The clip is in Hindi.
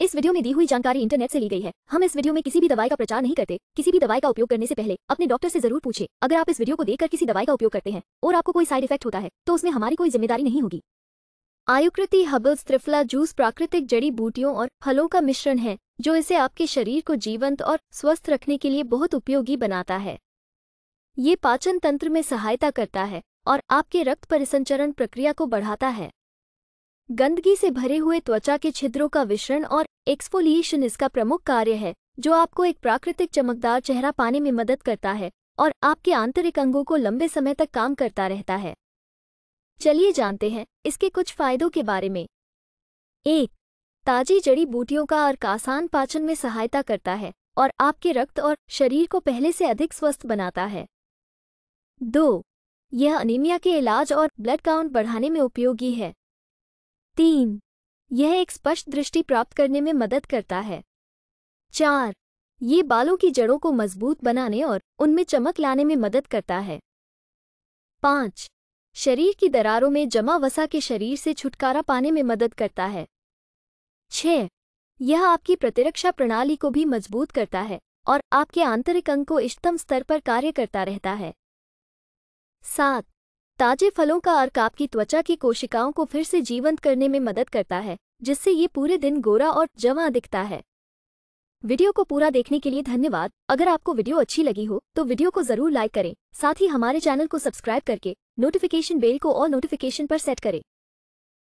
इस वीडियो में दी हुई जानकारी इंटरनेट से ली गई है हम इस वीडियो में किसी भी दवाई का प्रचार नहीं करते किसी भी दवाई का उपयोग करने से पहले अपने डॉक्टर से जरूर पूछे अगर आप इस वीडियो को देखकर किसी दवाई का उपयोग करते हैं और आपको कोई साइड इफेक्ट होता है तो उसमें हमारी कोई जिम्मेदारी नहीं होगी आयुकृति हर्बल्स त्रिफला जूस प्राकृतिक जड़ी बूटियों और फलों का मिश्रण है जो इसे आपके शरीर को जीवंत और स्वस्थ रखने के लिए बहुत उपयोगी बनाता है ये पाचन तंत्र में सहायता करता है और आपके रक्त परिसंचरण प्रक्रिया को बढ़ाता है गंदगी से भरे हुए त्वचा के छिद्रों का मिश्रण और एक्सफोलिएशन इसका प्रमुख कार्य है जो आपको एक प्राकृतिक चमकदार चेहरा पाने में मदद करता है और आपके आंतरिक अंगों को लंबे समय तक काम करता रहता है चलिए जानते हैं इसके कुछ फायदों के बारे में एक ताजी जड़ी बूटियों का अर्क आसान पाचन में सहायता करता है और आपके रक्त और शरीर को पहले से अधिक स्वस्थ बनाता है दो यह अनीमिया के इलाज और ब्लड काउंट बढ़ाने में उपयोगी है तीन यह एक स्पष्ट दृष्टि प्राप्त करने में मदद करता है चार ये बालों की जड़ों को मजबूत बनाने और उनमें चमक लाने में मदद करता है पांच शरीर की दरारों में जमा वसा के शरीर से छुटकारा पाने में मदद करता है छह यह आपकी प्रतिरक्षा प्रणाली को भी मजबूत करता है और आपके आंतरिक अंग को इष्टतम स्तर पर कार्य करता रहता है सात ताजे फलों का अर्क आपकी त्वचा की कोशिकाओं को फिर से जीवंत करने में मदद करता है जिससे ये पूरे दिन गोरा और जवां दिखता है वीडियो को पूरा देखने के लिए धन्यवाद अगर आपको वीडियो अच्छी लगी हो तो वीडियो को जरूर लाइक करें साथ ही हमारे चैनल को सब्सक्राइब करके नोटिफिकेशन बेल को और नोटिफिकेशन पर सेट करें